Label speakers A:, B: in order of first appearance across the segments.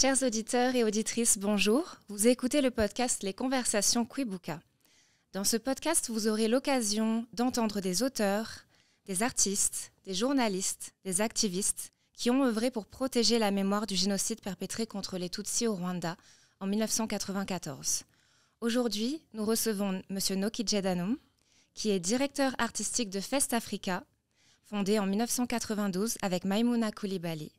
A: Chers auditeurs et auditrices, bonjour. Vous écoutez le podcast Les Conversations Quibuka. Dans ce podcast, vous aurez l'occasion d'entendre des auteurs, des artistes, des journalistes, des activistes qui ont œuvré pour protéger la mémoire du génocide perpétré contre les Tutsis au Rwanda en 1994. Aujourd'hui, nous recevons M. Noki Jedanum, qui est directeur artistique de Fest Africa, fondé en 1992 avec Maimouna Koulibaly.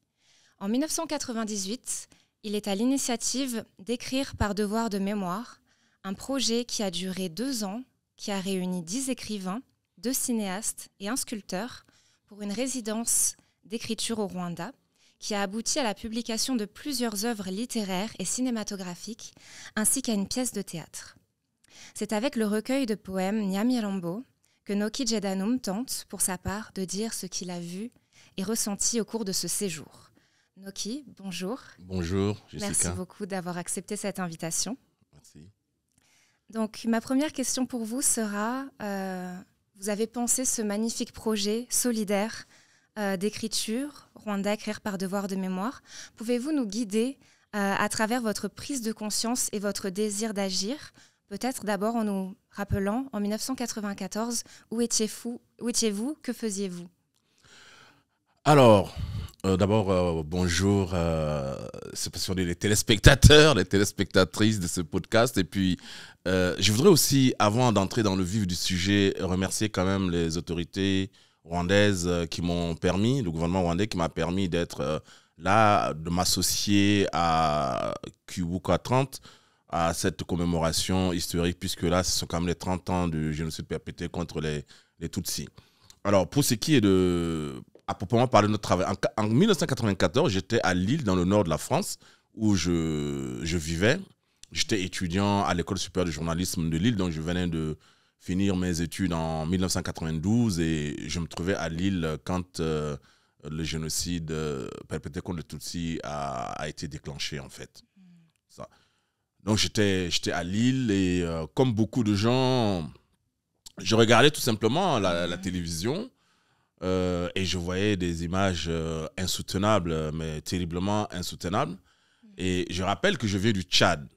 A: En 1998, il est à l'initiative d'écrire par devoir de mémoire un projet qui a duré deux ans, qui a réuni dix écrivains, deux cinéastes et un sculpteur pour une résidence d'écriture au Rwanda, qui a abouti à la publication de plusieurs œuvres littéraires et cinématographiques, ainsi qu'à une pièce de théâtre. C'est avec le recueil de poèmes Nyamirambo que Noki Jedanum tente, pour sa part, de dire ce qu'il a vu et ressenti au cours de ce séjour. Noki, bonjour.
B: Bonjour, Jessica. Merci beaucoup
A: d'avoir accepté cette invitation. Merci. Donc, ma première question pour vous sera euh, vous avez pensé ce magnifique projet solidaire euh, d'écriture, Rwanda, écrire par devoir de mémoire. Pouvez-vous nous guider euh, à travers votre prise de conscience et votre désir d'agir Peut-être d'abord en nous rappelant, en 1994, où étiez-vous, Que faisiez-vous
B: Alors, euh, d'abord, euh, bonjour, euh, c'est passionné, les téléspectateurs, les téléspectatrices de ce podcast. Et puis, je voudrais aussi, avant d'entrer dans le vif du sujet, remercier quand même les autorités rwandaises qui m'ont permis, le gouvernement rwandais qui m'a permis d'être là, de m'associer à Kibuka 30, à cette commémoration historique, puisque là, ce sont quand même les 30 ans du génocide perpétré contre les, les Tutsis. Alors, pour ce qui est de à proprement parler de notre travail. En, 1994, j'étais à Lille, dans le nord de la France, où je, vivais. J'étais étudiant à l'école supérieure de journalisme de Lille, donc je venais de finir mes études en 1992 et je me trouvais à Lille quand euh, le génocide euh, perpétré contre les Tutsis a, été déclenché en fait. Donc j'étais à Lille et euh, comme beaucoup de gens, je regardais tout simplement la télévision euh, et je voyais des images euh, insoutenables, euh, mais terriblement insoutenables. Mm. Et je rappelle que je viens du Tchad.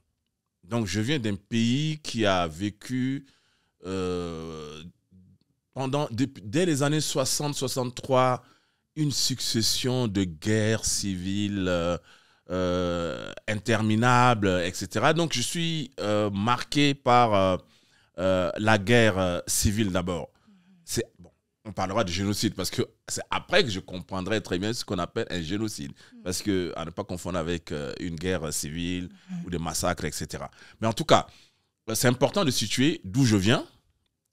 B: Donc je viens d'un pays qui a vécu pendant, dès les années 60-63 une succession de guerres civiles interminables, etc. Donc je suis marqué par la guerre civile d'abord. Mm-hmm. C'est bon on parlera de génocide parce que c'est après que je comprendrai très bien ce qu'on appelle un génocide. Parce que à ne pas confondre avec euh, une guerre civile ou des massacres, etc. Mais en tout cas, euh, c'est important de situer d'où je viens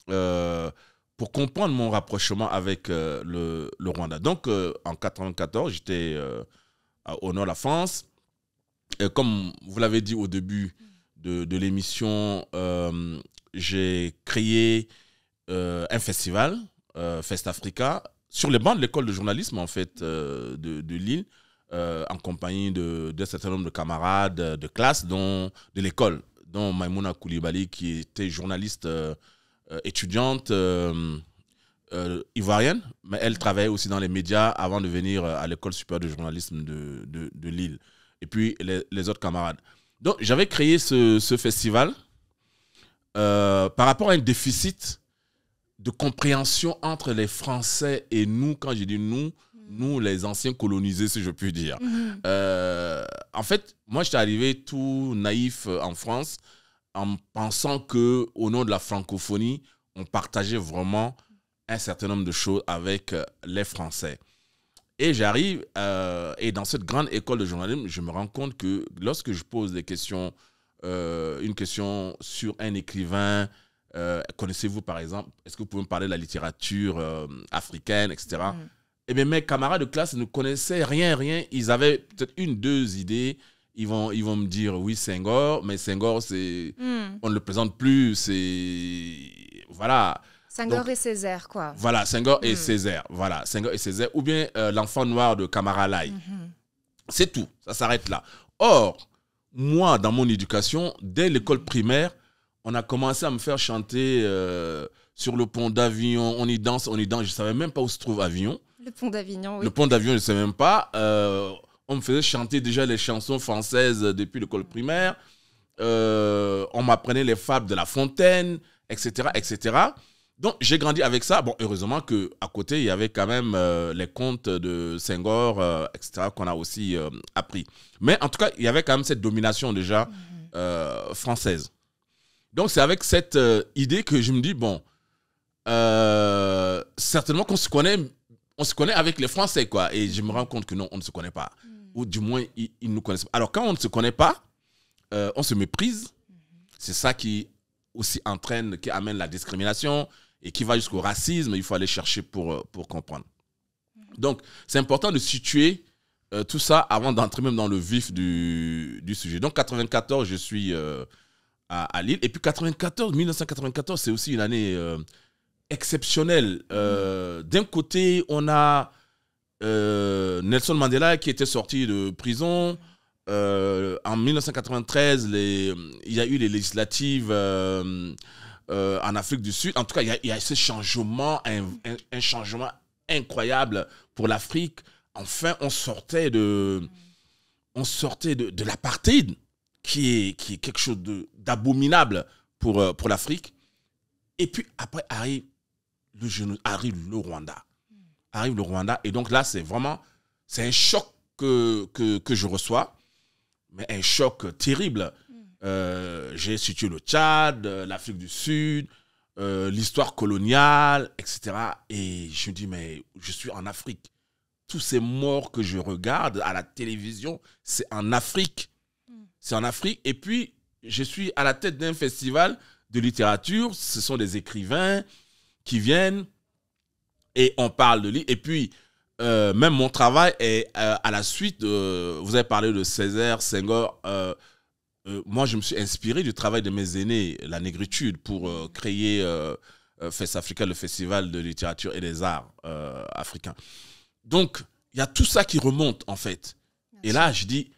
B: euh, pour comprendre mon rapprochement avec le, Rwanda. Donc, en 1994, j'étais au nord de la France. Et comme vous l'avez dit au début de l'émission, j'ai créé un festival euh, Fest Africa, sur les bancs de l'école de journalisme, en fait, euh, de, de, Lille, euh, en compagnie de, certain nombre de camarades de classe dont, de l'école, dont Maimouna Koulibaly, qui était journaliste étudiante ivoirienne, mais elle travaillait aussi dans les médias avant de venir à l'école supérieure de journalisme de, de, Lille, et puis les, autres camarades. Donc j'avais créé ce, ce festival par rapport à un déficit de compréhension entre les Français et nous, quand j'ai dit nous, nous les anciens colonisés, si je puis dire. Mhm. Euh, en fait, moi, j'étais arrivé tout naïf euh, en France en pensant que au nom de la francophonie, on partageait vraiment un certain nombre de choses avec euh, les Français. Et j'arrive, et dans cette grande école de journalisme, je me rends compte que lorsque je pose des questions, une question sur un écrivain, euh, connaissez-vous, par exemple, est-ce que vous pouvez me parler de la littérature euh, africaine, etc. et mm. eh bien, mes camarades de classe ne connaissaient rien, rien. Ils avaient peut-être une, deux idées. Ils vont, ils vont me dire, oui, Senghor, mais Senghor, c'est, mm. on ne le présente plus. C'est. Voilà.
A: Senghor et Césaire, quoi. Voilà, Senghor et mm.
B: Césaire. Voilà, Senghor et Césaire. Ou bien euh, l'enfant noir de Lai mm-hmm. C'est tout. Ça s'arrête là. Or, moi, dans mon éducation, dès l'école primaire, on a commencé à me faire chanter euh, sur le pont d'Avignon. On y danse, on y danse. Je ne savais même pas où se trouve Avignon.
A: Le pont d'Avignon, oui. Le
B: pont d'Avignon, je ne sais même pas. Euh, on me faisait chanter déjà les chansons françaises depuis l'école primaire. Euh, on m'apprenait les fables de La Fontaine, etc., etc. Donc j'ai grandi avec ça. Bon, heureusement que à côté il y avait quand même les contes de saint euh, etc. qu'on a aussi appris. Mais en tout cas, il y avait quand même cette domination déjà mhm. française. Donc c'est avec cette euh, idée que je me dis, bon, euh, certainement qu'on se connaît, on se connaît avec les Français, quoi. Et je me rends compte que non, on ne se connaît pas. Hmm. Ou du moins, ils, ne nous connaissent pas. Alors quand on ne se connaît pas, euh, on se méprise. Hmm. C'est ça qui aussi entraîne, qui amène la discrimination et qui va jusqu'au racisme. Il faut aller chercher pour, pour comprendre. Hmm. Donc c'est important de situer tout ça avant d'entrer même dans le vif du, du sujet. Donc 94, je suis à, Lille. Et puis 94, 1994, c'est aussi une année euh, exceptionnelle. Euh, d'un côté, on a euh, Nelson Mandela qui était sorti de prison. en 1993, les, il y a eu les législatives en Afrique du Sud. En tout cas, il y a, il ce changement, un, changement incroyable pour l'Afrique. Enfin, on sortait de, on sortait de l'apartheid qui est, qui quelque chose d'abominable pour, euh, pour l'Afrique. Et puis après arrive le, arrive le Rwanda. Arrive le Rwanda. Et donc là, c'est vraiment c'est un choc que, que, je reçois, mais un choc terrible. Mm. Euh, j'ai situé le Tchad, euh, l'Afrique du Sud, l'histoire coloniale, etc. Et je me dis, mais je suis en Afrique. Tous ces morts que je regarde à la télévision, c'est en Afrique c'est en Afrique. Et puis, je suis à la tête d'un festival de littérature. Ce sont des écrivains qui viennent et on parle de lit. Et puis, euh, même mon travail est euh, à la suite. de. vous avez parlé de Césaire, Senghor. Euh, moi, je me suis inspiré du travail de mes aînés, la négritude, pour créer Fest Africa, le festival de littérature et des arts africains. Donc, il y a tout ça qui remonte, en fait. Et là, je dis,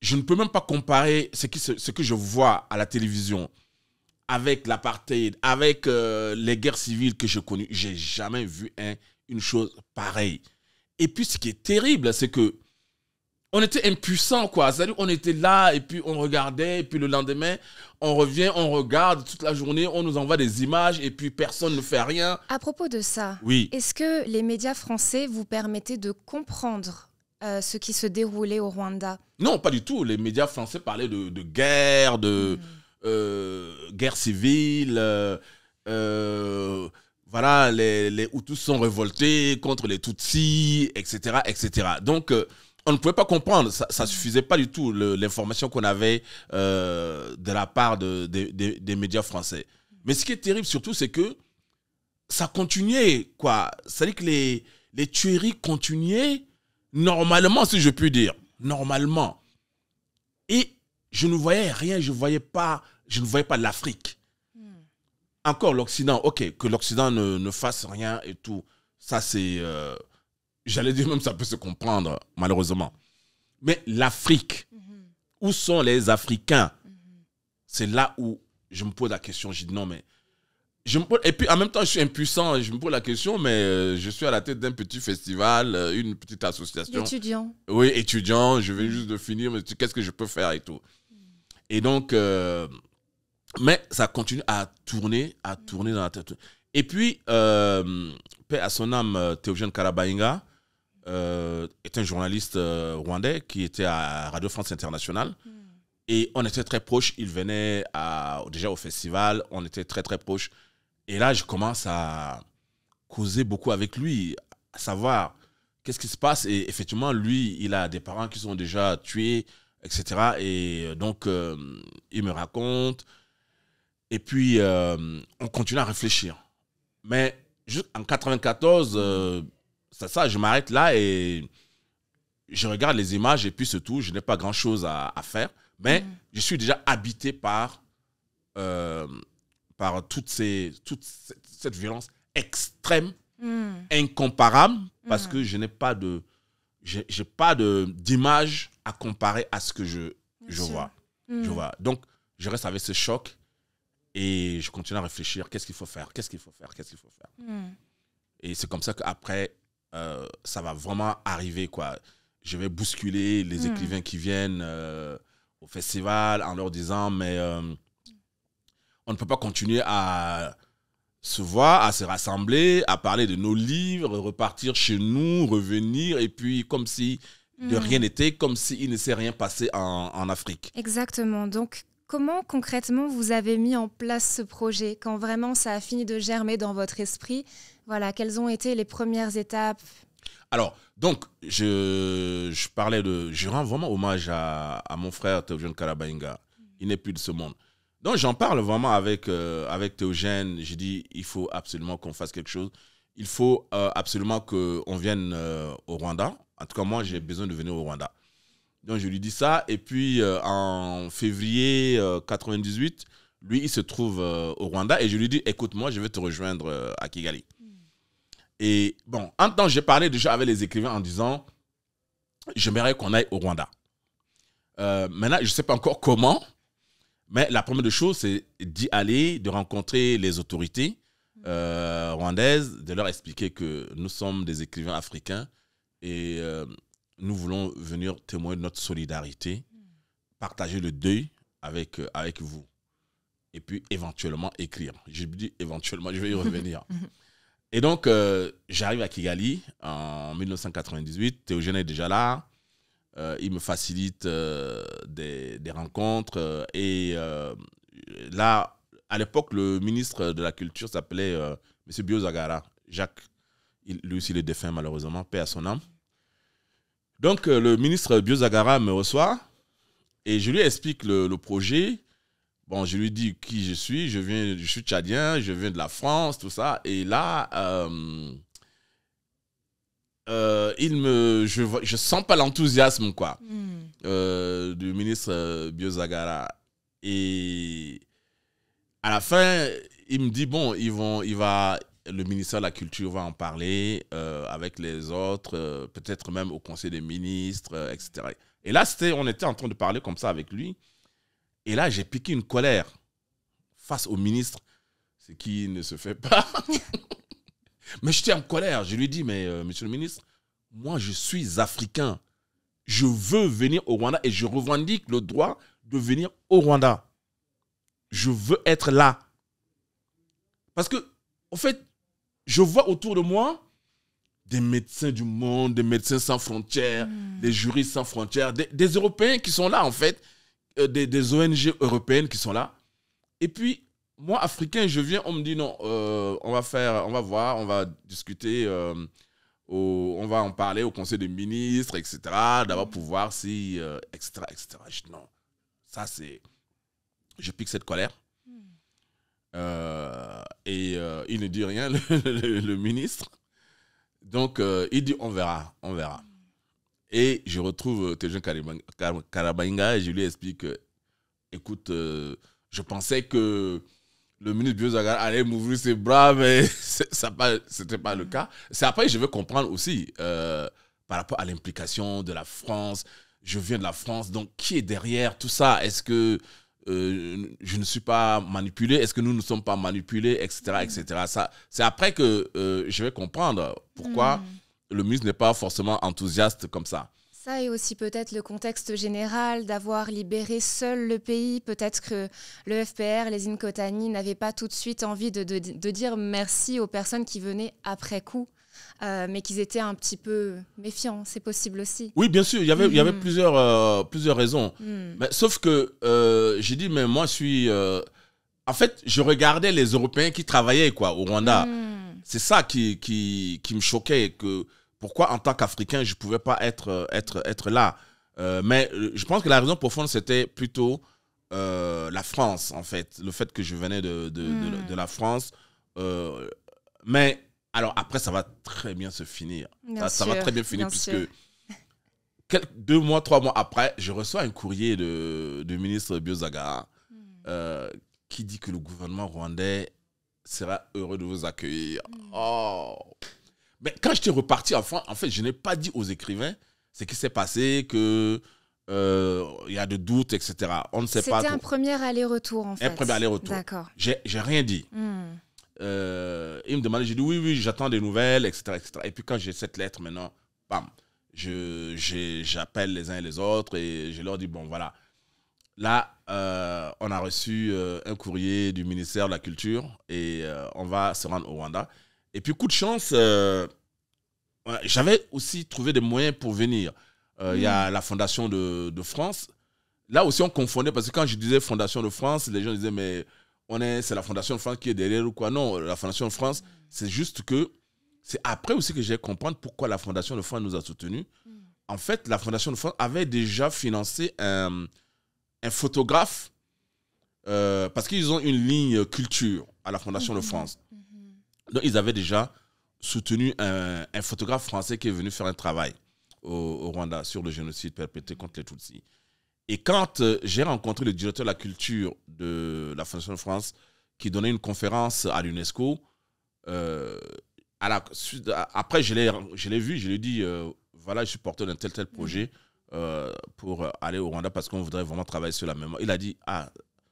B: je ne peux même pas comparer ce, qui, ce que je vois à la télévision avec l'apartheid, avec euh, les guerres civiles que j'ai connues. J'ai jamais vu une chose pareille. Et puis ce qui est terrible, c'est que on était impuissants, quoi. on était là, et puis on regardait, et puis le lendemain, on revient, on regarde toute la journée, on nous envoie des images, et puis personne ne fait rien.
A: À propos de ça, oui. est-ce que les médias français vous permettaient de comprendre euh, ce qui se déroulait au Rwanda
B: Non, pas du tout. Les médias français parlaient de, guerre, de mm. euh, guerre civile. Euh, voilà, les, Hutus sont révoltés contre les Tutsis, etc. etc. Donc, on ne pouvait pas comprendre. Ça ne mm. suffisait pas du tout, l'information qu'on avait de la part des médias français. Mais ce qui est terrible surtout, c'est que ça continuait, quoi. C'est-à-dire que les tueries continuaient normalement, si je puis dire, normalement. Et je ne voyais rien, je, voyais pas, je ne voyais pas l'Afrique. Hmm. Encore l'Occident, ok, que l'Occident ne, ne, fasse rien et tout, ça c'est, euh, j'allais dire même ça peut se comprendre, malheureusement. Mais l'Afrique, mhm. où sont les Africains mhm. C'est là où je me pose la question, je dis non mais et puis en même temps, je suis impuissant. Je me pose la question, mais euh, je suis à la tête d'un petit festival, euh, une petite association. Étudiant. Oui, étudiant. Je viens juste de finir. Mais qu'est-ce que je peux faire et tout. Et donc, euh, mais ça continue à tourner, à tourner dans la tête. Et puis, paix à son âme, Théogène Karabainga est un journaliste rwandais qui était à Radio France Internationale. Hmm. Et on était très proches. Il venait à, déjà au festival. On était très, très proches. Et là, je commence à causer beaucoup avec lui, à savoir qu'est-ce qui se passe. Et effectivement, lui, il a des parents qui sont déjà tués, etc. Et donc, euh, il me raconte. Et puis, euh, on continue à réfléchir. Mais en 1994, euh, c'est ça, je m'arrête là et je regarde les images et puis c'est tout. je n'ai pas grand-chose à, faire. Mais mm. je suis déjà habité par par toute, ces, cette violence extrême, hmm. incomparable, parce hmm. que je n'ai pas de j'ai pas d'image à comparer à ce que je, je vois. Hmm. je vois. Donc, je reste avec ce choc et je continue à réfléchir, qu'est-ce qu'il faut faire, qu'est-ce qu'il faut faire, qu'est-ce qu'il faut faire. Et c'est comme ça qu'après, euh, ça va vraiment arriver, quoi. Je vais bousculer les écrivains qui viennent euh, au festival en leur disant, mais... Euh, on ne peut pas continuer à se voir, à se rassembler, à parler de nos livres, repartir chez nous, revenir, et puis comme si de mm. rien n'était, comme s'il ne s'est rien passé en, Afrique.
A: Exactement. Donc, comment concrètement vous avez mis en place ce projet quand vraiment ça a fini de germer dans votre esprit Voilà, quelles ont été les premières étapes
B: alors, donc, je, parlais de... Je rends vraiment hommage à, mon frère Théogène Karabainga. Mm. Il n'est plus de ce monde. Donc j'en parle vraiment avec, euh, avec Théogène. J'ai dit, il faut absolument qu'on fasse quelque chose. Il faut euh, absolument qu'on vienne euh, au Rwanda. En tout cas, moi, j'ai besoin de venir au Rwanda. Donc je lui dis ça. Et puis en février 98, lui, il se trouve au Rwanda. Et je lui dis, écoute, moi, je vais te rejoindre à Kigali. Hmm. Et bon, en temps, j'ai parlé déjà avec les écrivains en disant, j'aimerais qu'on aille au Rwanda. maintenant, je ne sais pas encore comment. Mais la première chose, c'est d'y aller, de rencontrer les autorités euh, rwandaises, de leur expliquer que nous sommes des écrivains africains et euh, nous voulons venir témoigner de notre solidarité, partager le deuil avec, euh, avec vous. Et puis éventuellement écrire. Je dis éventuellement, je vais y revenir. et donc, j'arrive à Kigali en 1998. Théogène est déjà là. Euh, il me facilite euh, des, rencontres. Euh, et là, à l'époque, le ministre de la Culture s'appelait M. Biozagara, Jacques. Il, lui aussi, il est défunt, malheureusement, paix à son âme. Donc, le ministre Biozagara me reçoit et je lui explique le, le, projet. Bon, je lui dis qui je suis. Je, viens, je suis tchadien, je viens de la France, tout ça. Et là, euh, il me, je ne sens pas l'enthousiasme quoi hmm. euh, du ministre euh, Zagara Et à la fin, il me dit bon, ils vont, il va, le ministère de la Culture va en parler avec les autres, peut-être même au Conseil des ministres, etc. Et là, c'était, on était en train de parler comme ça avec lui. Et là, j'ai piqué une colère face au ministre, ce qui ne se fait pas. Mais j'étais en colère. Je lui dis, mais euh, monsieur le ministre, moi je suis africain. Je veux venir au Rwanda et je revendique le droit de venir au Rwanda. Je veux être là. Parce que, en fait, je vois autour de moi des médecins du monde, des médecins sans frontières, hmm. des juristes sans frontières, des, Européens qui sont là, en fait, euh, des, des ONG européennes qui sont là. Et puis, moi, africain, je viens, on me dit non, euh, on va faire, on va voir, on va discuter, euh, on va en parler au conseil des ministres, etc. D'abord mm. pouvoir si, etc., euh, etc. Je, non, ça c'est, je pique cette colère. Mm. et il ne dit rien, le, ministre. Donc, il dit on verra, on verra. Mm. Et je retrouve Tejan Karabainga et je lui explique écoute, je pensais que le ministre Biozaga allait m'ouvrir ses bras, mais ce n'était pas le cas. C'est après que je veux comprendre aussi euh, par rapport à l'implication de la France. Je viens de la France, donc qui est derrière tout ça Est-ce que euh, je ne suis pas manipulé Est-ce que nous ne sommes pas manipulés Etc. etc. Ça, c'est après que euh, je vais comprendre pourquoi hmm. le ministre n'est pas forcément enthousiaste comme ça.
A: Ça et aussi peut-être le contexte général d'avoir libéré seul le pays. Peut-être que le FPR, les Incotani n'avaient pas tout de suite envie de, dire merci aux personnes qui venaient après coup. Euh, mais qu'ils étaient un petit peu méfiants, c'est possible aussi. Oui, bien sûr, il y avait, il y avait
B: mm. plusieurs, euh, plusieurs raisons. Mm. sauf que euh, j'ai dit, mais moi, je suis. En fait, je regardais les Européens qui travaillaient quoi, au Rwanda. Mm. C'est ça qui, qui, qui, me choquait. que pourquoi en tant qu'Africain, je ne pouvais pas être, euh, être, être là euh, Mais euh, je pense que la raison profonde, c'était plutôt la France, en fait. Le fait que je venais de, la hmm. France. mais alors après, ça va très bien se finir. ça, va très bien finir puisque quelques, deux mois, trois mois après, je reçois un courrier de, ministre Biozaga hein, hmm. qui dit que le gouvernement rwandais sera heureux de vous accueillir. Hmm. Oh mais quand j'étais reparti en en fait, je n'ai pas dit aux écrivains ce qui s'est passé, que euh, il y a des doutes, etc. On ne sait pas. C'était un
A: premier aller-retour, en fait. Un premier aller-retour. D'accord.
B: J'ai rien dit. Ils hmm. euh, il me demandait, j'ai dit oui, oui, j'attends des nouvelles, etc., etc. Et puis quand j'ai cette lettre maintenant, bam, j'appelle les uns et les autres et je leur dis, bon, voilà. Là, euh, on a reçu un courrier du ministère de la Culture et on va se rendre au Rwanda. Et puis, coup de chance, euh, j'avais aussi trouvé des moyens pour venir. Euh, il y a hmm. la Fondation de, France. Là aussi, on confondait, parce que quand je disais Fondation de France, les gens disaient, mais on est, c'est la Fondation de France qui est derrière ou quoi. Non, la Fondation de France, hmm. c'est juste que c'est après aussi que j'ai compris pourquoi la Fondation de France nous a soutenus. Hmm. En fait, la Fondation de France avait déjà financé un, photographe euh, parce qu'ils ont une ligne culture à la Fondation de France. Donc, ils avaient déjà soutenu un, photographe français qui est venu faire un travail au, Rwanda sur le génocide perpétré contre les Tutsis. Et quand euh, j'ai rencontré le directeur de la culture de la Fondation de France, qui donnait une conférence à l'UNESCO, euh, après je l'ai vu, je lui ai dit, euh, voilà, je suis porteur d'un tel, tel projet mhm. pour aller au Rwanda parce qu'on voudrait vraiment travailler sur la mémoire. Il a dit, ah,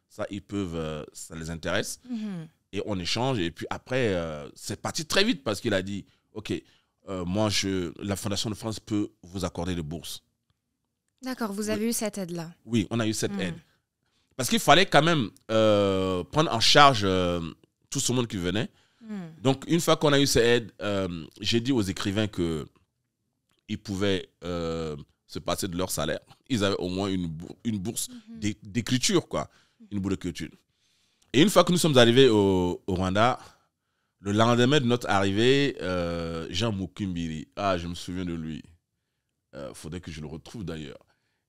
B: ça, ils peuvent, ça les intéresse. Mhm et on échange. Et puis après, euh, c'est parti très vite parce qu'il a dit Ok, euh, moi, je, la Fondation de France peut vous accorder des bourses.
A: D'accord, vous avez eu cette aide-là.
B: Oui, on a eu cette hmm. aide. Parce qu'il fallait quand même euh, prendre en charge tout ce monde qui venait. Hmm. Donc, une fois qu'on a eu cette aide, j'ai dit aux écrivains que ils pouvaient se passer de leur salaire. Ils avaient au moins une, bourse, mhm. d'écriture, quoi. Une bourse d'écriture. Et une fois que nous sommes arrivés au, Rwanda, le lendemain de notre arrivée, euh, Jean Mukumbiri, ah, je me souviens de lui. Euh, faudrait que je le retrouve d'ailleurs.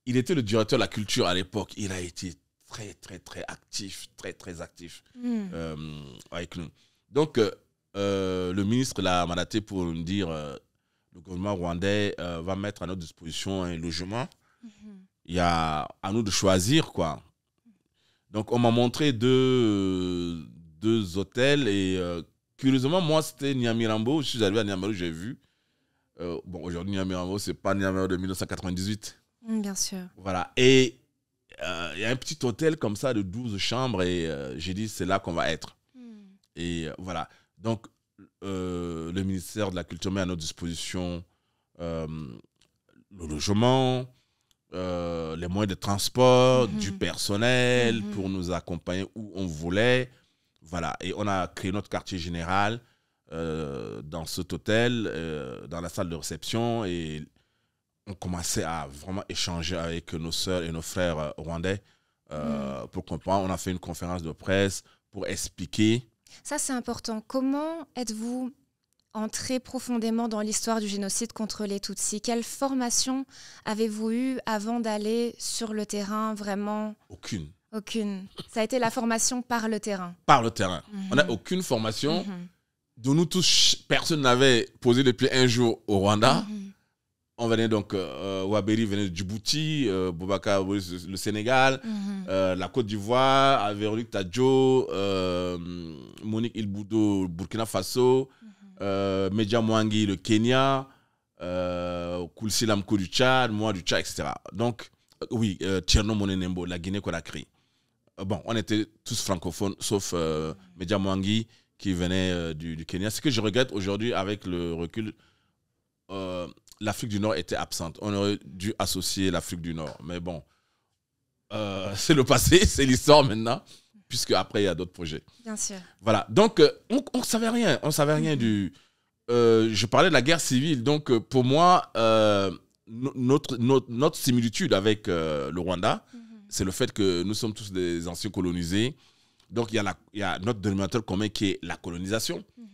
B: Il était le directeur de la culture à l'époque. Il a été très, très, très actif, très, très actif hmm. euh, avec nous. Donc, euh, le ministre l'a mandaté pour nous dire le gouvernement rwandais va mettre à notre disposition un logement. Hmm. Il y a à nous de choisir, quoi. Donc, on m'a montré deux, hôtels et euh, curieusement, moi, c'était Niamirambo. Je suis arrivé à Niamirambo, j'ai vu. Euh, bon, aujourd'hui, ce c'est pas Niamirambo de 1998. Mm, bien sûr. Voilà. Et euh, il y a un petit hôtel comme ça de 12 chambres et j'ai dit, c'est là qu'on va être. Mm. Et voilà. Donc, le ministère de la Culture met à notre disposition le logement, euh, les moyens de transport, mhm. du personnel mhm. pour nous accompagner où on voulait. Voilà, et on a créé notre quartier général euh, dans cet hôtel, euh, dans la salle de réception, et on commençait à vraiment échanger avec nos soeurs et nos frères rwandais mhm. pour comprendre. On a fait une conférence de presse pour expliquer.
A: Ça, c'est important. Comment êtes-vous entrer profondément dans l'histoire du génocide contre les Tutsis. Quelle formation avez-vous eue avant d'aller sur le terrain vraiment Aucune. Aucune. Ça a été la formation par le terrain.
B: Par le terrain. On n'a mhm. aucune formation. Mhm. De nous tous, personne n'avait posé les pieds un jour au Rwanda. Mhm. On venait donc, euh, Waberi venait de Djibouti, euh, le Sénégal, euh, la Côte d'Ivoire, Véronique Tadjo, euh, Monique Ilboudo, Burkina Faso, euh, Mwangi, le Kenya, euh, Lamko du Tchad, moi du Tchad, etc. Donc, euh, oui, euh, la Guinée-Conakry. Euh, bon, on était tous francophones, sauf euh, Mwangi qui venait euh, du, du, Kenya. Ce que je regrette aujourd'hui avec le recul, l'Afrique du Nord était absente. On aurait dû associer l'Afrique du Nord. Mais bon, c'est le passé, c'est l'histoire maintenant puisque après, il y a d'autres projets. Bien sûr. Voilà. Donc, euh, on ne savait rien. On savait rien mhm. du. Euh, je parlais de la guerre civile. Donc, euh, pour moi, notre, notre, similitude avec le Rwanda, mhm. c'est le fait que nous sommes tous des anciens colonisés. Donc, il y, a la, il y a notre dénominateur commun qui est la colonisation. Mhm.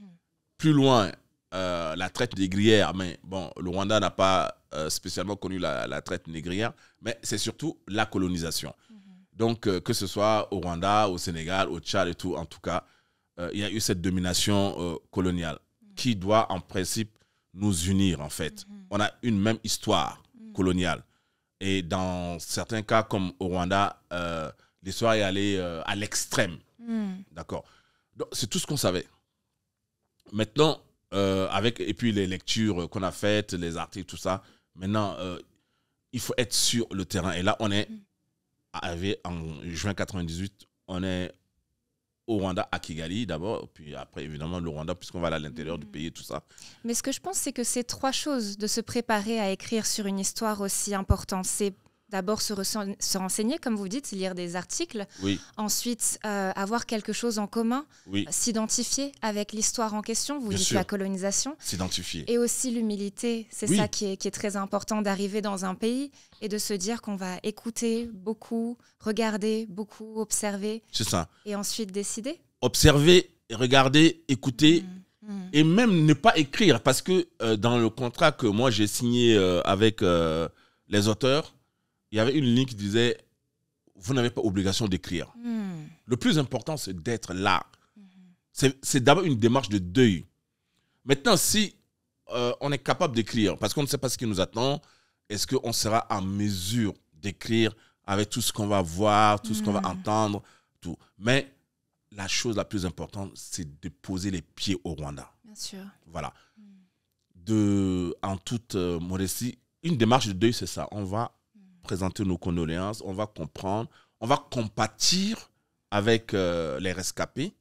B: Plus loin, la traite négrière. Mais bon, le Rwanda n'a pas spécialement connu la traite négrière, mais c'est surtout la colonisation. Donc, euh, que ce soit au Rwanda, au Sénégal, au Tchad et tout, en tout cas, euh, il y a eu cette domination euh, coloniale mm. qui doit, en principe, nous unir, en fait. Mm-hmm. On a une même histoire mm. coloniale. Et dans certains cas, comme au Rwanda, l'histoire est allée à l'extrême. Mm. D'accord Donc, c'est tout ce qu'on savait. Maintenant, avec, et puis les lectures qu'on a faites, les articles, tout ça, maintenant, il faut être sur le terrain. Et là, on est arrivé en juin 98, on est au Rwanda, à Kigali d'abord, puis après évidemment le Rwanda, puisqu'on va à l'intérieur du mm. pays et tout ça.
A: Mais ce que je pense, c'est que c'est trois choses de se préparer à écrire sur une histoire aussi importante. C'est d'abord se, se, renseigner, comme vous dites, lire des articles. Oui. Ensuite, euh, avoir quelque chose en commun. S'identifier avec l'histoire en question. Vous dites la colonisation.
B: S'identifier. Et
A: aussi l'humilité. C'est ça qui est, qui est, très important d'arriver dans un pays et de se dire qu'on va écouter beaucoup, regarder beaucoup, observer. C'est ça. Et ensuite décider.
B: Observer, regarder, écouter. Mmh, mmh. Et même ne pas écrire, parce que euh, dans le contrat que moi j'ai signé euh, avec les auteurs, il y avait une ligne qui disait Vous n'avez pas obligation d'écrire. Hmm. Le plus important, c'est d'être là. Hmm. C'est d'abord une démarche de deuil. Maintenant, si euh, on est capable d'écrire, parce qu'on ne sait pas ce qui nous attend, est-ce qu'on sera en mesure d'écrire avec tout ce qu'on va voir, tout ce qu'on va hmm. entendre, tout. Mais la chose la plus importante, c'est de poser les pieds au Rwanda. Bien sûr. Voilà. De, en toute euh, modestie, une démarche de deuil, c'est ça. On va présenter nos condoléances, on va comprendre, on va compatir avec euh, les rescapés.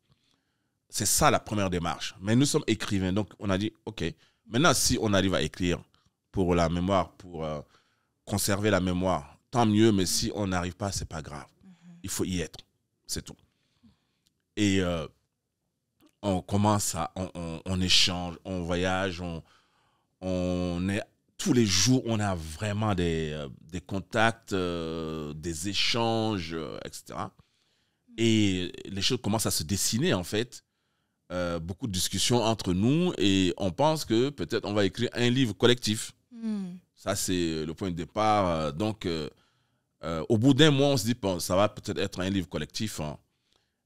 B: C'est ça la première démarche. Mais nous sommes écrivains, donc on a dit, OK, maintenant si on arrive à écrire pour la mémoire, pour euh, conserver la mémoire, tant mieux, mais si on n'arrive pas, c'est pas grave. Il faut y être, c'est tout. Et euh, on commence à, on, échange, on voyage, on, on est tous les jours, on a vraiment des, euh, contacts, euh, des échanges, euh, etc. Et les choses commencent à se dessiner, en fait. beaucoup de discussions entre nous et on pense que peut-être on va écrire un livre collectif. Hmm. Ça, c'est le point de départ. Donc, au bout d'un mois, on se dit, bon, ça va peut-être être un livre collectif. Hein.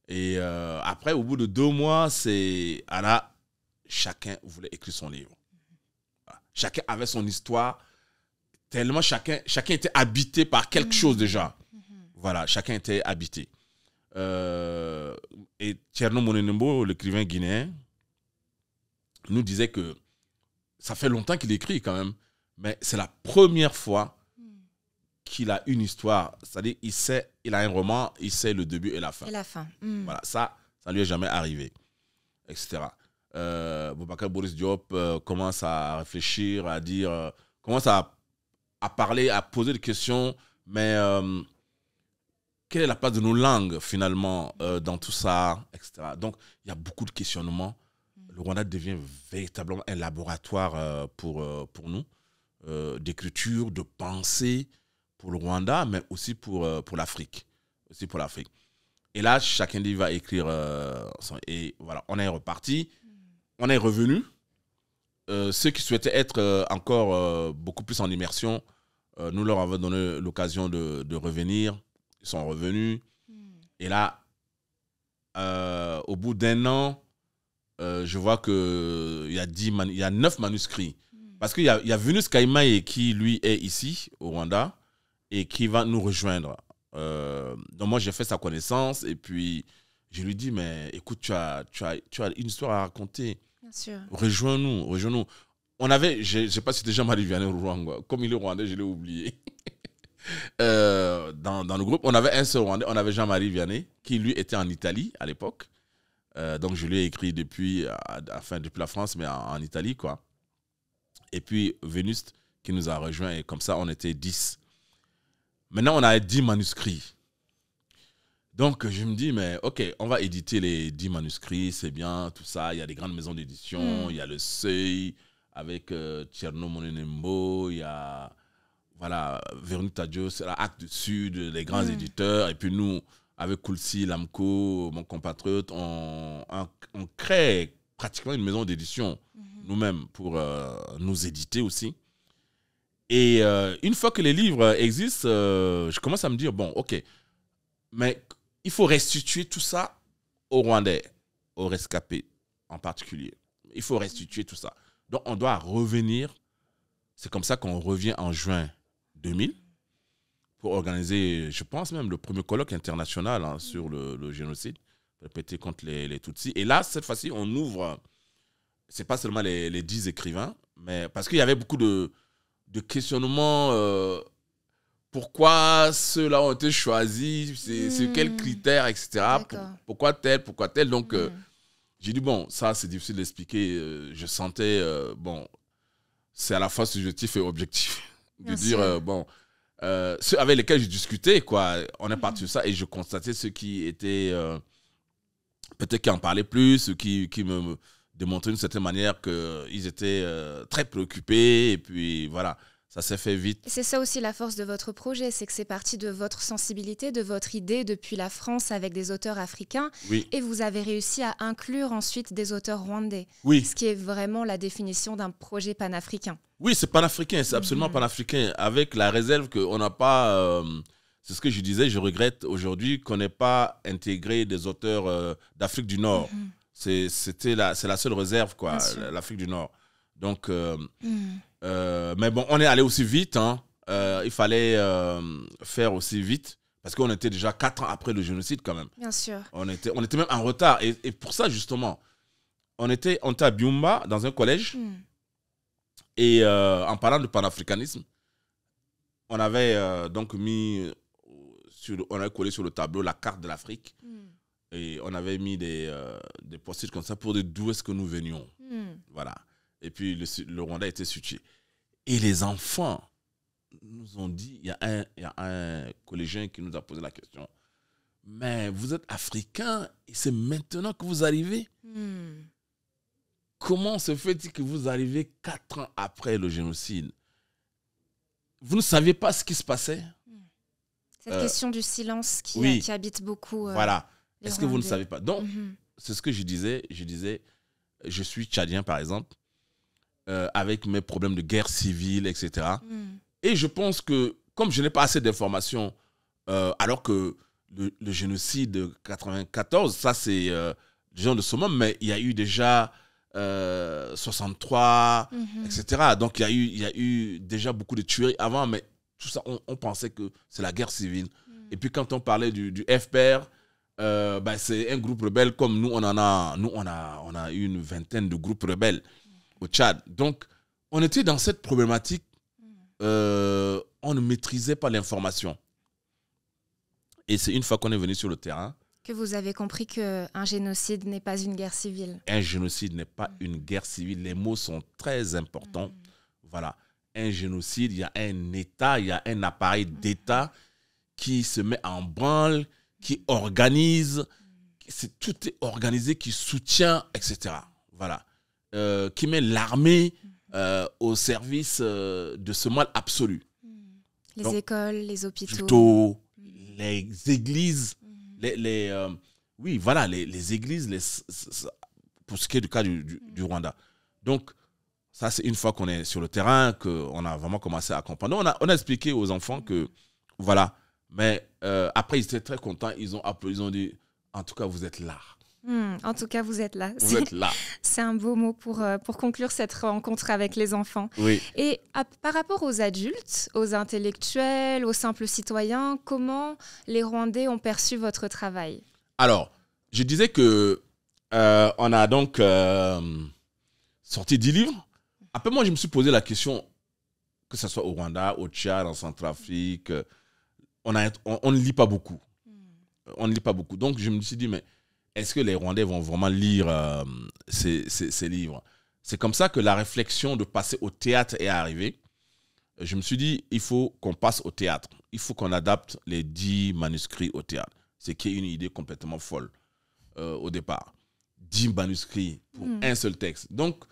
B: Et après, au bout de deux mois, c'est... Ah là, chacun voulait écrire son livre. Chacun avait son histoire. Tellement chacun, chacun était habité par quelque mm. chose déjà. Mm-hmm. Voilà, chacun était habité. Euh, et Tierno Monenembo, l'écrivain guinéen, nous disait que ça fait longtemps qu'il écrit quand même, mais c'est la première fois mm. qu'il a une histoire. C'est-à-dire, il sait, il a un roman, il sait le début et la fin. Et la
A: fin. Mm. Voilà,
B: ça, ça lui est jamais arrivé, etc euh, Boubacar Boris Diop euh, commence à réfléchir, à dire, euh, commence à, parler, à poser des questions, mais euh, quelle est la place de nos langues finalement dans tout ça, etc. Donc il y a beaucoup de questionnements. Le Rwanda devient véritablement un laboratoire pour, pour nous, d'écriture, de pensée pour le Rwanda, mais aussi pour, pour l'Afrique. Aussi pour l'Afrique. Et là, chacun dit va écrire son... Et voilà, on est reparti on est revenu. Euh, ceux qui souhaitaient être euh, encore euh, beaucoup plus en immersion, nous leur avons donné l'occasion de, revenir. Ils sont revenus. Hmm. Et là, au bout d'un an, je vois qu'il y, a il y a neuf manuscrits. Parce qu'il y a, y a Venus Kaimae qui, lui, est ici, au Rwanda, et qui va nous rejoindre. donc moi, j'ai fait sa connaissance et puis je lui dis, mais écoute, tu as, tu as, tu as une histoire à raconter Rejoins-nous, rejoins-nous. On avait, je ne sais pas si c'était Jean-Marie Vianney ou Rwanda, comme il est rwandais, je l'ai oublié. Euh, dans, le groupe, on avait un seul rwandais, on avait Jean-Marie Vianney, qui lui était en Italie à l'époque. Euh, donc je lui ai écrit depuis, enfin depuis la France, mais en, Italie, quoi. Et puis Venus qui nous a rejoint et comme ça, on était 10. Maintenant, on a 10 manuscrits. Donc, je me dis, mais ok, on va éditer les 10 manuscrits, c'est bien, tout ça. Il y a des grandes maisons d'édition, hmm. il y a le Seuil avec euh, Tcherno Monenembo, il y a voilà, Véronique Tadjo, Acte du Sud, les grands hmm. éditeurs. Et puis nous, avec Koulsi Lamko, mon compatriote, on, crée pratiquement une maison d'édition mhm. nous-mêmes pour euh, nous éditer aussi. Et euh, une fois que les livres existent, euh, je commence à me dire, bon, ok, mais il faut restituer tout ça aux Rwandais, aux rescapés en particulier. Il faut restituer tout ça. Donc on doit revenir. C'est comme ça qu'on revient en juin 2000 pour organiser, je pense même, le premier colloque international hein, sur le, génocide répété contre les, Tutsis. Et là, cette fois-ci, on ouvre, c'est pas seulement les, dix écrivains, mais parce qu'il y avait beaucoup de, questionnements euh, pourquoi ceux-là ont été choisis, c'est quels critères, etc. pourquoi tel, pourquoi tel. Donc, euh, hmm. j'ai dit, bon, ça, c'est difficile d'expliquer. Euh, je sentais, euh, bon, c'est à la fois subjectif et objectif. De dire, bon, ceux avec lesquels j'ai discuté, quoi, on est parti de hmm. ça et je constatais ceux qui étaient, peut-être qui en parlaient plus, ceux qui, qui me, me démontraient d'une certaine manière qu'ils étaient très préoccupés et puis voilà ça s'est fait vite.
A: C'est ça aussi la force de votre projet, c'est que c'est parti de votre sensibilité, de votre idée depuis la France avec des auteurs africains. Et vous avez réussi à inclure ensuite des auteurs rwandais. Oui. Ce qui est vraiment la définition d'un projet panafricain.
B: Oui, c'est panafricain, c'est absolument mhm. panafricain, avec la réserve qu'on n'a pas. Euh, c'est ce que je disais, je regrette aujourd'hui qu'on n'ait pas intégré des auteurs euh, d'Afrique du Nord. Mhm. C'est C'était la, la seule réserve, quoi, l'Afrique du Nord. Donc, euh, mhm. Euh, mais bon, on est allé aussi vite. Hein. Euh, il fallait euh, faire aussi vite. Parce qu'on était déjà quatre ans après le génocide, quand même. Bien sûr. On était, on était même en retard. Et, pour ça, justement, on était, on était à Biumba, dans un collège. Hmm. Et en parlant de panafricanisme, on avait donc mis. Sur, on avait collé sur le tableau la carte de l'Afrique. Hmm. Et on avait mis des, des post-it comme ça pour dire d'où est-ce que nous venions. Hmm. Voilà et puis le, Rwanda a était situé. Et les enfants nous ont dit, il y, a un, y a un collégien qui nous a posé la question, mais vous êtes africain et c'est maintenant que vous arrivez. Hmm. Comment se fait-il que vous arrivez quatre ans après le génocide Vous ne saviez pas ce qui se passait hmm. Cette euh, question
A: du silence qui, qui habite beaucoup. Euh, voilà. Est-ce que vous ne savez pas Donc, mhm.
B: c'est ce que je disais. Je disais, je suis tchadien par exemple. Euh, avec mes problèmes de guerre civile, etc. Mm. Et je pense que, comme je n'ai pas assez d'informations, euh, alors que le, génocide de 94, ça c'est euh, genre de moment, mais il y a eu déjà 63, euh, mhm. etc. Donc il y, a eu, il y a eu déjà beaucoup de tueries avant, mais tout ça, on, pensait que c'est la guerre civile. Mm. Et puis quand on parlait du, FPR, bah, ben, c'est un groupe rebelle comme nous, on en a, nous on a, on a eu une vingtaine de groupes rebelles au Tchad. Donc, on était dans cette problématique, euh, on ne maîtrisait pas l'information. Et c'est une fois qu'on est venu sur le terrain.
A: Que vous avez compris qu'un génocide n'est pas une guerre civile.
B: Un génocide n'est pas une guerre civile. Les mots sont très importants. Voilà. Un génocide, il y a un État, il y a un appareil d'État qui se met en branle, qui organise, c'est tout est organisé, qui soutient, etc. Voilà. Euh, qui met l'armée euh, au service euh, de ce mal absolu.
A: Les écoles, les hôpitaux.
B: les églises, les, oui, voilà, les, églises, les, pour ce qui est du cas du, Rwanda. Donc, ça, c'est une fois qu'on est sur le terrain, qu'on a vraiment commencé à comprendre. On a, expliqué aux enfants que, voilà, mais après, ils étaient très contents, ils ont ils ont dit, en tout cas, vous êtes là.
A: Hmm, en tout cas, vous êtes là. Vous êtes là. C'est un beau mot pour, euh, pour conclure cette rencontre avec les enfants. Et par rapport aux adultes, aux intellectuels, aux simples citoyens, comment les Rwandais ont perçu votre travail
B: Alors, je disais que euh, on a donc euh, sorti 10 livres. Après, moi, je me suis posé la question, que ce soit au Rwanda, au Tchad, en Centrafrique, on, a, on, ne lit pas beaucoup. Hmm. On ne lit pas beaucoup. Donc, je me suis dit, mais est-ce que les Rwandais vont vraiment lire euh, ces, livres C'est comme ça que la réflexion de passer au théâtre est arrivée. Je me suis dit, il faut qu'on passe au théâtre. Il faut qu'on adapte les dix manuscrits au théâtre. C'est qui est une idée complètement folle euh, au départ. Dix manuscrits pour hmm. un seul texte. Donc,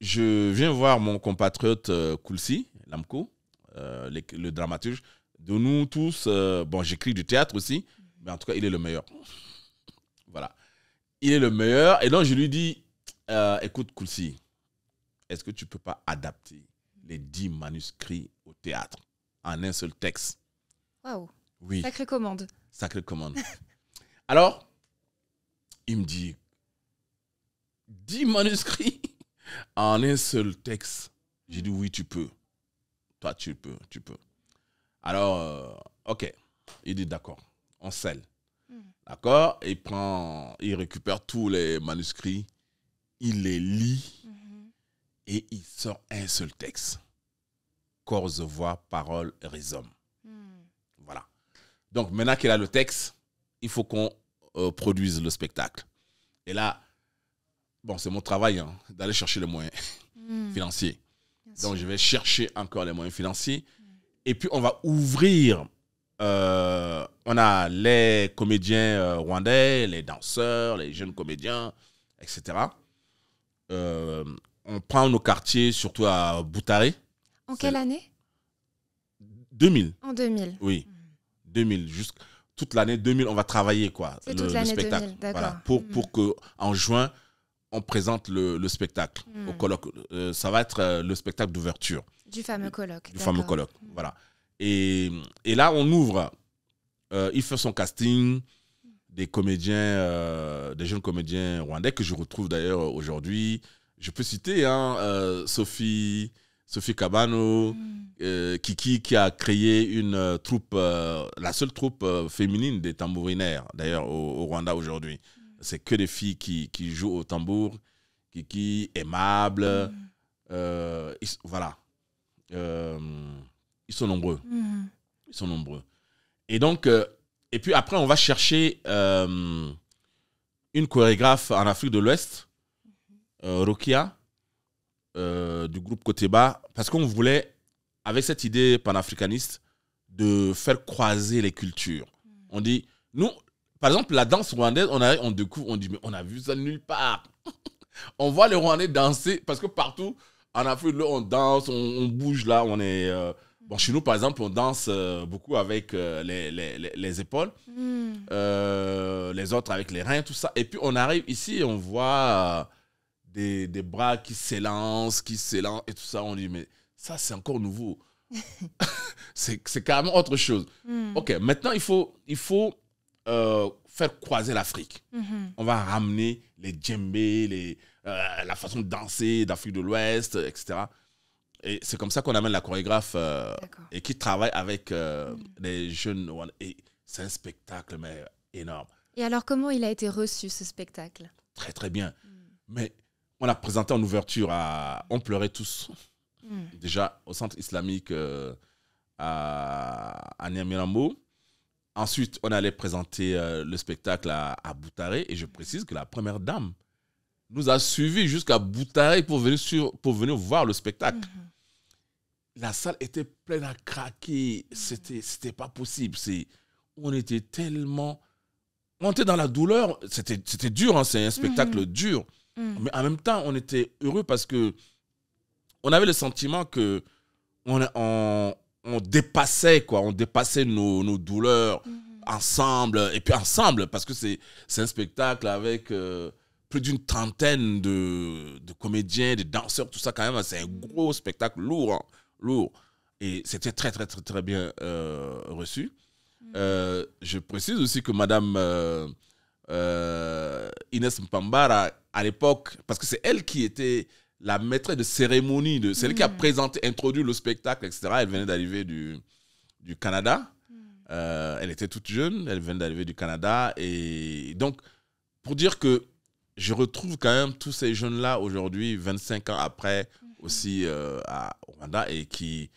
B: je viens voir mon compatriote euh, Koulsi Lamko, le, le, dramaturge. De nous tous, bon, j'écris du théâtre aussi, mais en tout cas, il est le meilleur. Voilà il est le meilleur. Et donc, je lui dis, euh, écoute, Koulsi, est-ce que tu peux pas adapter les dix manuscrits au théâtre en un seul texte
A: Waouh Oui. commande.
B: sacré commande. Alors, il me dit,
A: dix manuscrits
B: en un seul texte. J'ai dit, mm. oui, tu peux. Toi, tu peux, tu peux. Alors, euh, ok. Il dit, d'accord, on scelle. Mm. D'accord Il prend, il récupère tous les manuscrits, il les lit mm-hmm. et il sort un seul texte. Corse voix, parole, rhizome. Mm. Voilà. Donc maintenant qu'il a le texte, il faut qu'on euh, produise le spectacle. Et là, bon, c'est mon travail hein, d'aller chercher les moyens mm. financiers. Donc je vais chercher encore les moyens financiers. Et puis on va ouvrir euh, on a les comédiens euh, rwandais, les danseurs, les jeunes comédiens, etc. Euh, on prend nos quartiers, surtout à Boutaré. En quelle année 2000. En 2000. Oui, 2000. Jusqu toute l'année 2000, on va travailler quoi. Le, spectacle. pour, pour mm. que en juin, on présente le, spectacle mm. au colloque. Euh, ça va être le spectacle d'ouverture.
A: Du fameux colloque. Du fameux colloque, mm.
B: voilà. Et, et, là, on ouvre euh, il fait son casting des comédiens, euh, des jeunes comédiens rwandais que je retrouve d'ailleurs aujourd'hui. Je peux citer hein, euh, Sophie, Sophie Cabano, mm. Kiki qui a créé une troupe, la seule troupe féminine des tambourinaires d'ailleurs au, Rwanda aujourd'hui. Mm. C'est que des filles qui, jouent au tambour. Kiki, aimable, mm. voilà. ils sont nombreux. Ils sont nombreux. Et donc, euh, et puis après, on va chercher euh, une chorégraphe en Afrique de l'Ouest, euh, Rokia, du groupe Koteba, parce qu'on voulait, avec cette idée panafricaniste, de faire croiser les cultures. Mm. On dit, nous, par exemple, la danse rwandaise, on, arrive, on découvre, on dit, mais on a vu ça nulle part. on voit les Rwandais danser, parce que partout, en Afrique, on danse, on bouge là, on est Bon, chez nous, par exemple, on danse euh, beaucoup avec euh, les, les, les, épaules, hmm. euh, les autres avec les reins, tout ça. Et puis, on arrive ici on voit des, des, bras qui s'élancent, qui s'élancent et tout ça. On dit, mais ça, c'est encore nouveau. c'est carrément autre chose. Hmm. OK, maintenant, il faut, il faut faire croiser l'Afrique. Hmm. On va ramener les djembés, les, la façon de danser d'Afrique de l'Ouest, etc. Et c'est comme ça qu'on amène la chorégraphe euh, et qui travaille avec euh, hmm. les jeunes. Et c'est un spectacle, mais énorme.
A: Et alors, comment il a été reçu ce spectacle
B: Très, très bien. Hmm. Mais on l'a présenté en ouverture à. On pleurait tous. Hmm. Déjà au centre islamique euh, à, Niamirambo. Ensuite, on allait présenter le spectacle à, à Et je précise que la première dame nous a suivis jusqu'à Boutaï pour venir, sur, pour venir voir le spectacle. Mm-hmm. La salle était pleine à craquer. Mm-hmm. C'était, c'était pas possible. on était tellement. On était dans la douleur. C'était, dur. Hein. C'est un spectacle mm-hmm. dur. Mm. Mais en même temps, on était heureux parce que on avait le sentiment que on, on, on dépassait quoi. On dépassait nos, nos douleurs ensemble. Et puis ensemble, parce que c'est, c'est un spectacle avec. Euh, plus d'une trentaine de, de, comédiens, de danseurs, tout ça quand même. C'est un gros spectacle lourd, hein, lourd. Et c'était très, très, très, très bien euh, reçu. Mm. Euh, je précise aussi que Madame euh, Inès Mpambara, à l'époque, parce que c'est elle qui était la maîtresse de cérémonie, de, c'est elle qui a mm. présenté, introduit le spectacle, etc. Elle venait d'arriver du, du Canada. Mm. elle était toute jeune, elle venait d'arriver du Canada. Et donc, pour dire que je retrouve quand même tous ces jeunes-là aujourd'hui, 25 ans après, mhm. aussi euh, à Rwanda, et qui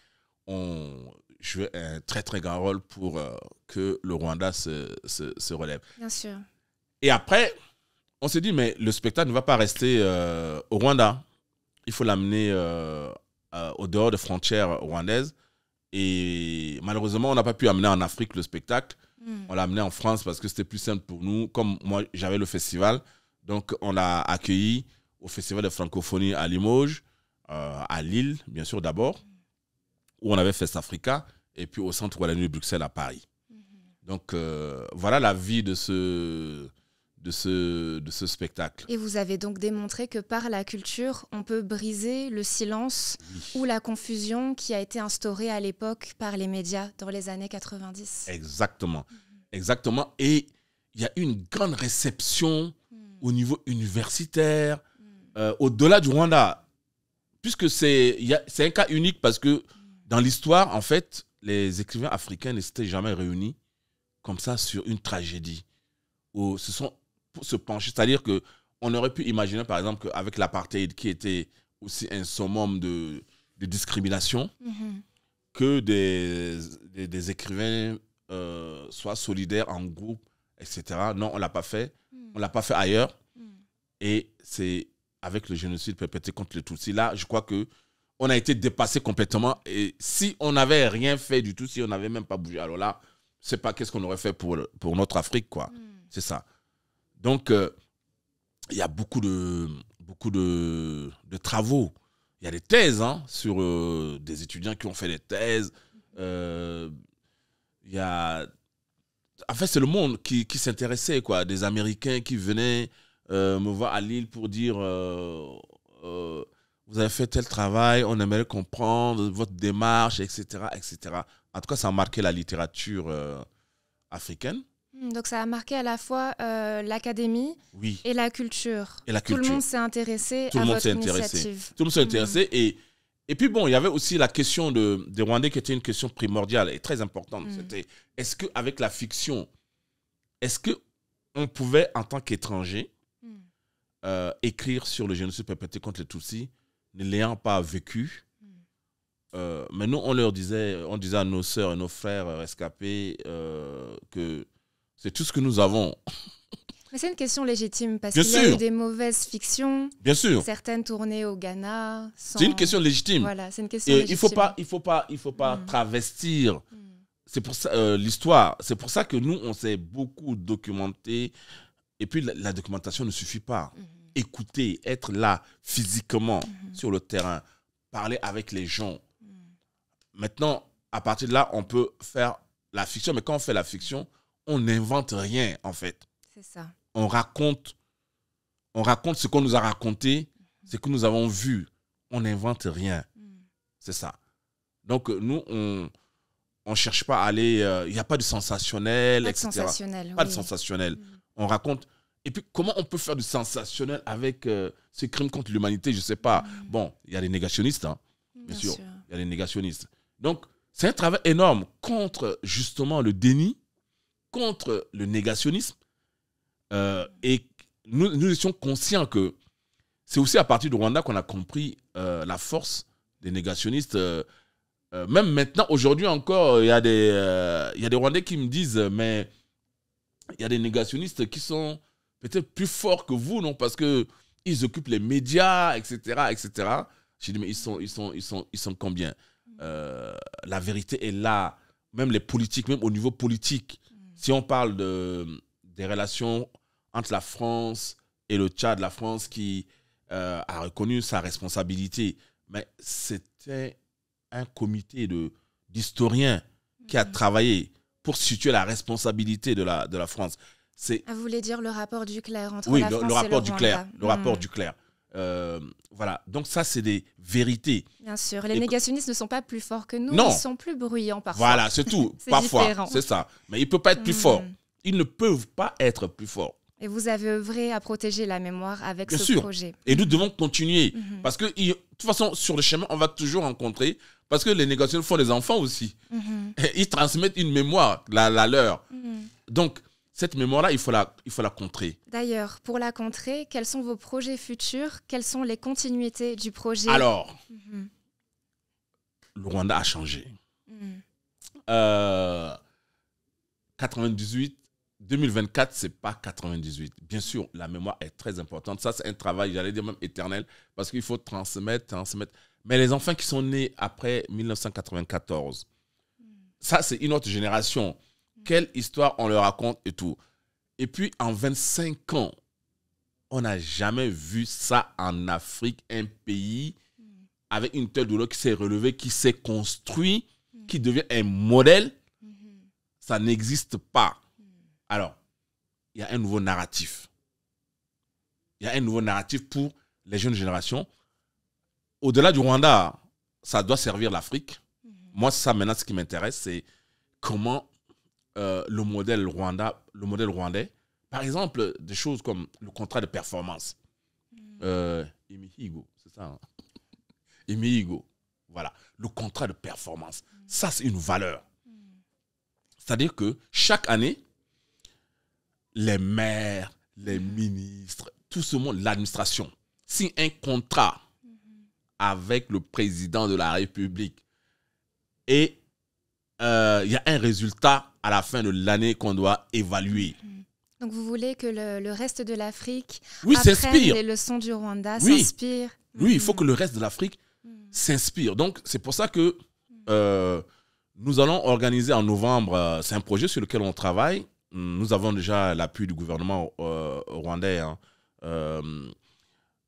B: ont joué un très très grand rôle pour euh, que le Rwanda se, relève. Bien sûr. Et après, on s'est dit, mais le spectacle ne va pas rester euh, au Rwanda. Il faut l'amener au dehors des frontières rwandaises. Et malheureusement, on n'a pas pu amener en Afrique le spectacle. Hmm. On l'a amené en France parce que c'était plus simple pour nous. Comme moi, j'avais le festival. Donc, on l'a accueilli au Festival de francophonie à Limoges, euh, à Lille, bien sûr, d'abord, où on avait Fest Africa, et puis au Centre Wallonie de Bruxelles à Paris. Mhm. Donc, euh, voilà la vie de ce, de ce, de ce spectacle.
A: Et vous avez donc démontré que par la culture, on peut briser le silence ou la confusion qui a été instaurée à l'époque par les médias dans les années 90.
B: Exactement. Mhm. Exactement. Et il y a une grande réception au niveau universitaire, euh, au-delà du Rwanda. Puisque c'est un cas unique parce que dans l'histoire, en fait, les écrivains africains ne s'étaient jamais réunis comme ça sur une tragédie. Où se sont pour se pencher. C'est-à-dire que on aurait pu imaginer, par exemple, qu'avec l'apartheid, qui était aussi un summum de, discrimination, que des, des, écrivains euh, soient solidaires en groupe, etc. Non, on ne l'a pas fait. On ne l'a pas fait ailleurs. Mm. Et c'est avec le génocide perpétré contre les Tutsis. Là, je crois que on a été dépassé complètement. Et si on n'avait rien fait du tout, si on n'avait même pas bougé, alors là, c'est pas qu'est-ce qu'on aurait fait pour, pour notre Afrique, quoi. Mm. C'est ça. Donc, euh, il y a beaucoup de, beaucoup de, travaux. Il y a des thèses hein, sur euh, des étudiants qui ont fait des thèses. Euh, il y a en fait, c'est le monde qui, s'intéressait, quoi. Des Américains qui venaient euh, me voir à Lille pour dire euh, euh, Vous avez fait tel travail, on aimerait comprendre votre démarche, etc. etc. En tout cas, ça a marqué la littérature africaine.
A: Hmm, donc ça a marqué à la fois l'académie et la culture. Et la Tout le monde s'est intéressé Tout à votre initiative.
B: Tout le monde s'est hmm. intéressé et et puis bon, il y avait aussi la question de, des Rwandais qui était une question primordiale et très importante. Mm. C'était est-ce qu'avec la fiction, est-ce qu'on pouvait, en tant qu'étranger, mm. euh, écrire sur le génocide perpétré contre les Tutsis, ne l'ayant pas vécu mm. euh, Mais nous, on leur disait, on disait à nos sœurs et nos frères rescapés euh, que c'est tout ce que nous avons.
A: Mais c'est une question légitime parce qu'il y a eu des mauvaises fictions. Bien sûr. Certaines tournées au Ghana. C'est une question légitime. Voilà, c'est une question légitime. Il faut pas,
B: il faut pas, il faut pas mm. travestir. Mm. C'est pour ça euh, l'histoire. C'est pour ça que nous on s'est beaucoup documenté. Et puis la, documentation ne suffit pas. Mm. Écouter, être là physiquement sur le terrain, parler avec les gens. Maintenant, à partir de là, on peut faire la fiction. Mais quand on fait la fiction, on n'invente rien en fait. C'est ça on raconte, on raconte ce qu'on nous a raconté, ce que nous avons vu. On n'invente rien. Mm. C'est ça. Donc, euh, nous, on ne cherche pas à aller. Euh, il y n'y a pas de sensationnel, pas De sensationnel, pas de sensationnel. Mm. On raconte. Et puis, comment on peut faire du sensationnel avec euh, ce crime contre l'humanité Je ne sais pas. Mm. Bon, il y a les négationnistes, hein, bien, sûr. Il y a les négationnistes. Donc, c'est un travail énorme contre justement le déni, contre le négationnisme, euh, et nous, nous, étions conscients que c'est aussi à partir du Rwanda qu'on a compris euh, la force des négationnistes. Euh, même maintenant, aujourd'hui encore, il y, a des, y a des Rwandais qui me disent, mais il y a des négationnistes qui sont peut-être plus forts que vous, non Parce qu'ils occupent les médias, etc. etc. Je dis, mais ils sont, ils sont, ils sont, ils sont combien La vérité est là. Même les politiques, même au niveau politique, mm. si on parle de, des relations entre la France et le Tchad, la France qui euh, a reconnu sa responsabilité. Mais c'était un comité d'historiens qui a mm. travaillé pour situer la responsabilité de la, de la France.
A: Ah, vous voulez dire le rapport du clair entre la le, le rapport et le du clair, Le rapport mm. du
B: clair. Euh, voilà, donc ça, c'est des vérités.
A: Bien sûr, les négationnistes ne sont pas plus forts que nous, non. ils sont plus bruyants parfois. Voilà, c'est tout, parfois, c'est
B: ça. Mais ils ne peuvent pas être plus mm. forts. Ils ne peuvent pas être plus forts.
A: Et vous avez œuvré à protéger la mémoire avec Bien ce sûr. projet. Et
B: nous devons continuer. Mhm. Parce que, de toute façon, sur le chemin, on va toujours rencontrer. Parce que les négociations font des enfants aussi. Mhm. Ils transmettent une mémoire, la, leur. Mhm. Donc, cette mémoire-là, il, faut la, il faut la contrer.
A: D'ailleurs, pour la contrer, quels sont vos projets futurs Quelles sont les continuités du projet Alors,
B: le Rwanda a changé. 98, euh, 2024, c'est pas 98. Bien sûr, la mémoire est très importante. Ça, c'est un travail, j'allais dire même éternel, parce qu'il faut transmettre, transmettre. Mais les enfants qui sont nés après 1994, ça, c'est une autre génération. Quelle histoire on leur raconte et tout. Et puis, en 25 ans, on n'a jamais vu ça en Afrique, un pays avec une telle douleur qui s'est relevée, qui s'est construit, qui devient un modèle. Ça n'existe pas. Alors, il y a un nouveau narratif. Il y a un nouveau narratif pour les jeunes générations. Au-delà du Rwanda, ça doit servir l'Afrique. Mhm. Moi, ça, maintenant, ce qui m'intéresse, c'est comment euh, le, modèle Rwanda, le modèle rwandais, par exemple, des choses comme le contrat de performance. Mhm. Euh, c'est ça. Hein? voilà. Le contrat de performance. Mhm. Ça, c'est une valeur. C'est-à-dire que chaque année, les maires, les ministres, tout ce monde, l'administration, signe un contrat avec le président de la République et euh, il y a un résultat à la fin de l'année qu'on doit évaluer.
A: Mm-hmm. Donc vous voulez que le, reste de l'Afrique oui, s'inspire. Les leçons du Rwanda oui. s'inspire.
B: Oui, il faut mm-hmm. que le reste de l'Afrique mm-hmm. s'inspire. Donc c'est pour ça que euh, nous allons organiser en novembre, euh, c'est un projet sur lequel on travaille, nous avons déjà l'appui du gouvernement euh, rwandais. Hein. Euh,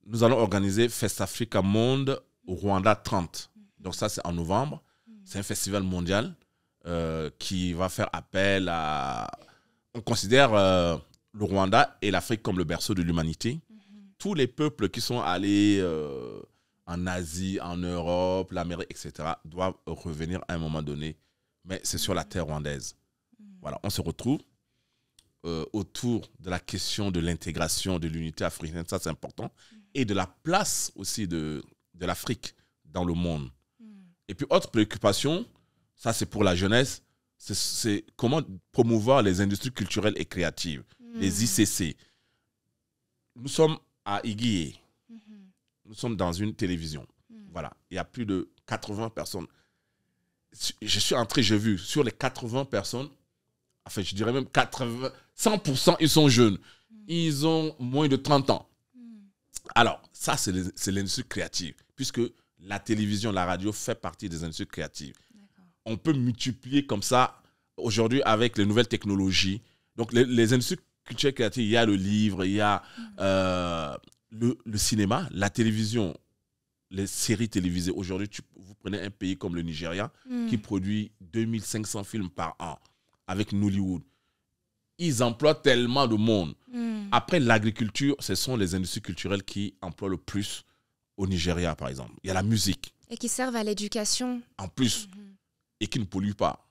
B: nous allons organiser Fest Africa Monde au Rwanda 30. Donc ça, c'est en novembre. C'est un festival mondial euh, qui va faire appel à... On considère le Rwanda et l'Afrique comme le berceau de l'humanité. Tous les peuples qui sont allés en Asie, en Europe, l'Amérique, etc., doivent revenir à un moment donné. Mais c'est sur la terre rwandaise. Voilà, on se retrouve. Euh, autour de la question de l'intégration de l'unité africaine, ça c'est important, mm. et de la place aussi de, de l'Afrique dans le monde. Mm. Et puis autre préoccupation, ça c'est pour la jeunesse, c'est comment promouvoir les industries culturelles et créatives, mm. les ICC. Nous sommes à Iguié mm-hmm. nous sommes dans une télévision. Voilà, il y a plus de 80 personnes. Je suis entré, j'ai vu, sur les 80 personnes, enfin je dirais même 80, 100%, ils sont jeunes. Mm. Ils ont moins de 30 ans. Mm. Alors, ça, c'est l'industrie créative, puisque la télévision, la radio fait partie des industries créatives. On peut multiplier comme ça aujourd'hui avec les nouvelles technologies. Donc, les, industries culturelles créatives, il y a le livre, il y a mm. euh, le, cinéma, la télévision, les séries télévisées. Aujourd'hui, vous prenez un pays comme le Nigeria qui produit 2500 films par an avec Nollywood. Ils emploient tellement de monde. Hmm. Après l'agriculture, ce sont les industries culturelles qui emploient le plus au Nigeria, par exemple. Il y a la musique.
A: Et qui servent à l'éducation.
B: En plus. Hmm, hmm. Et qui ne polluent pas.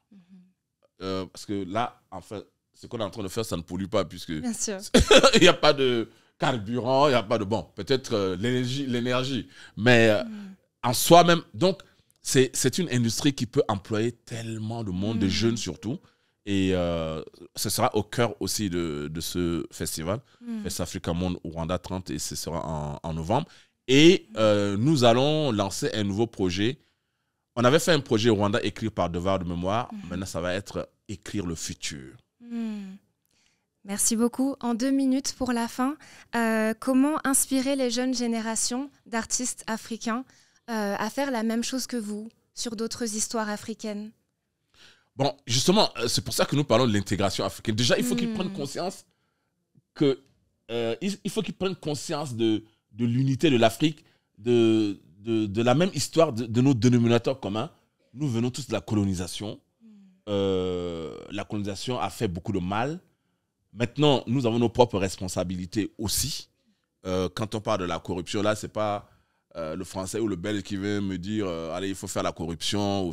B: Euh, parce que là, en fait, ce qu'on est en train de faire, ça ne pollue pas, puisque. Il n'y a pas de carburant, il n'y a pas de. Bon, peut-être euh, l'énergie, Mais euh, en soi-même. Donc, c'est une industrie qui peut employer tellement de monde, des jeunes surtout. Et euh, ce sera au cœur aussi de, ce festival, Festival hmm. Fest Africa Monde Rwanda 30, et ce sera en, novembre. Et euh, nous allons lancer un nouveau projet. On avait fait un projet Rwanda écrit par devoir de mémoire. Hmm. Maintenant, ça va être écrire le futur.
A: Hmm. Merci beaucoup. En deux minutes pour la fin, euh, comment inspirer les jeunes générations d'artistes africains à faire la même chose que vous sur d'autres histoires africaines
B: Bon, justement, euh, c'est pour ça que nous parlons de l'intégration africaine. Déjà, il faut qu'ils hmm. prennent conscience que euh, il faut qu'ils prennent conscience de, l'unité de l'Afrique, de, de, la même histoire de, nos dénominateurs communs. Nous venons tous de la colonisation. Hmm. Euh, la colonisation a fait beaucoup de mal. Maintenant, nous avons nos propres responsabilités aussi. quand on parle de la corruption, là, c'est pas le français ou le belge qui vient me dire allez, il faut faire la corruption. Ou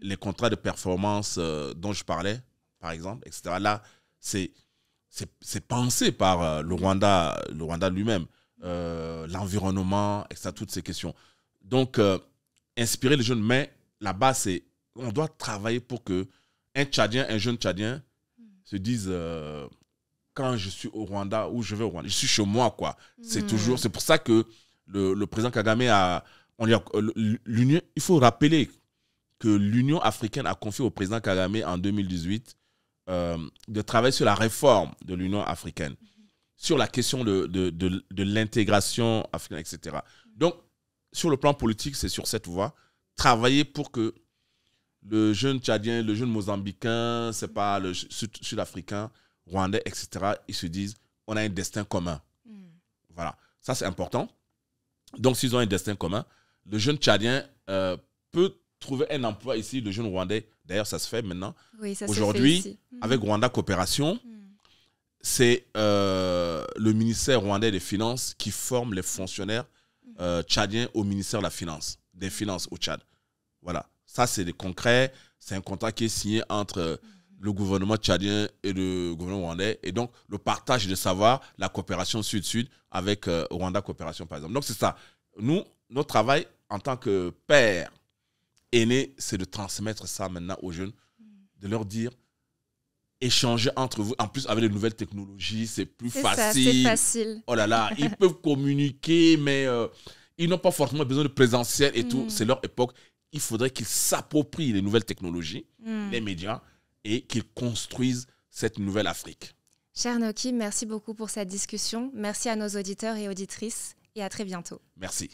B: les contrats de performance euh, dont je parlais, par exemple, etc. Là, c'est pensé par euh, le Rwanda, le Rwanda lui-même, euh, l'environnement, etc. Toutes ces questions. Donc, inspirer les jeunes, mais là base, c'est on doit travailler pour que un Tchadien, un jeune Tchadien, se dise quand je suis au Rwanda où je vais au Rwanda, je suis chez moi, quoi. C'est toujours, c'est pour ça que le, président Kagame a, on l'union, il faut rappeler que l'Union africaine a confié au président Kagame en 2018 euh, de travailler sur la réforme de l'Union africaine, sur la question de, l'intégration africaine, etc. Donc, sur le plan politique, c'est sur cette voie, travailler pour que le jeune Tchadien, le jeune Mozambicain, c'est pas le Sud-Africain, Rwandais, etc., ils se disent, on a un destin commun. Mm. Voilà, ça c'est important. Donc, s'ils ont un destin commun, le jeune Tchadien euh, peut trouver un emploi ici, le jeune Rwandais, d'ailleurs ça se fait maintenant. Aujourd'hui, hmm. avec Rwanda Coopération, hmm. c'est euh, le ministère rwandais des Finances qui forme les fonctionnaires hmm. euh, tchadiens au ministère de la Finance, des Finances au Tchad. Voilà, ça c'est des concrets, c'est un contrat qui est signé entre euh, le gouvernement tchadien et le gouvernement rwandais, et donc le partage de savoir, la coopération sud-sud avec Rwanda Coopération par exemple. Donc c'est ça. Nous, notre travail en tant que père aîné, c'est de transmettre ça maintenant aux jeunes, de leur dire, échanger entre vous. En plus, avec les nouvelles technologies, c'est plus facile. Ça, facile. Oh là là, ils peuvent communiquer, mais euh, ils n'ont pas forcément besoin de présentiel et tout. Mm. C'est leur époque. Il faudrait qu'ils s'approprient les nouvelles technologies, mm. les médias, et qu'ils construisent cette nouvelle
A: Afrique. Cher Noki, merci beaucoup pour cette discussion. Merci à nos auditeurs et auditrices et à très bientôt.
B: Merci.